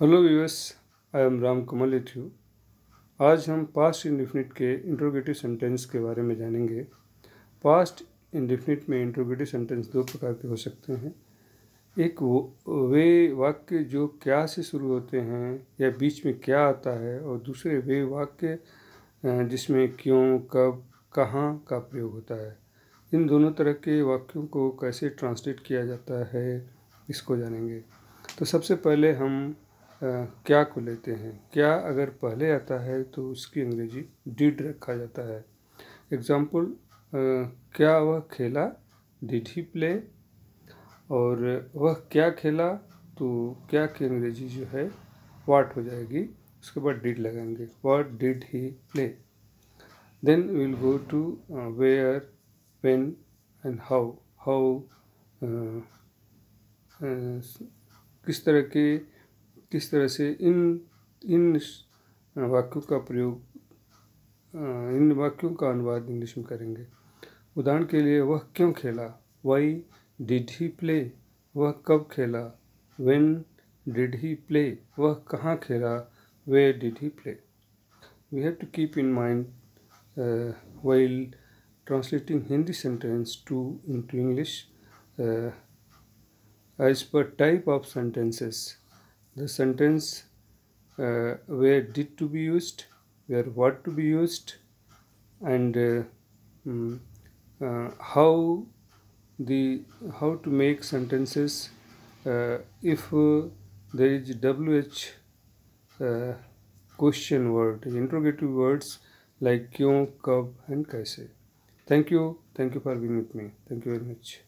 Hello यूएस I am Ram Kamal इथ्यू आज हम पास्ट इंडिफिनिट के इंट्रोगेटिव सेंटेंस के बारे में जानेंगे पास्ट इंडिफिनिट में इंट्रोगेटिव सेंटेंस दो प्रकार के हो सकते हैं एक वो वे वाक्य जो क्या से शुरू होते हैं या बीच में क्या आता है और दूसरे वे वाक्य जिसमें क्यों कब कहाँ का प्रयोग होता है इन दोनों तरह के वाक्यों को कैसे ट्रांसलेट किया जाता है इसको जानेंगे तो सबसे पहले हम क्या को लेते हैं क्या अगर पहले आता है तो उसकी अंग्रेजी डिड रखा जाता है एग्जाम्पल क्या वह खेला डिड ही प्ले और वह क्या खेला तो क्या की अंग्रेजी जो है वाट हो जाएगी उसके बाद डिड लगाएंगे what did he play then will go to where when and how how किस तरह के किस तरह से इन इन वाक्यों का प्रयोग इन वाक्यों का अनुवाद इंग्लिश में करेंगे उदाहरण के लिए वह क्यों खेला वाई डिड ही प्ले वह कब खेला वेन डिड ही प्ले वह कहाँ खेला where did he play we have to keep in mind while translating Hindi sentence to in to English as per type of sentences the sentence uh, where did to be used, where what to be used, and uh, mm, uh, how the how to make sentences uh, if uh, there is wh uh, question word, interrogative words like kyun, kab, and kaise. Thank you, thank you for being with me. Thank you very much.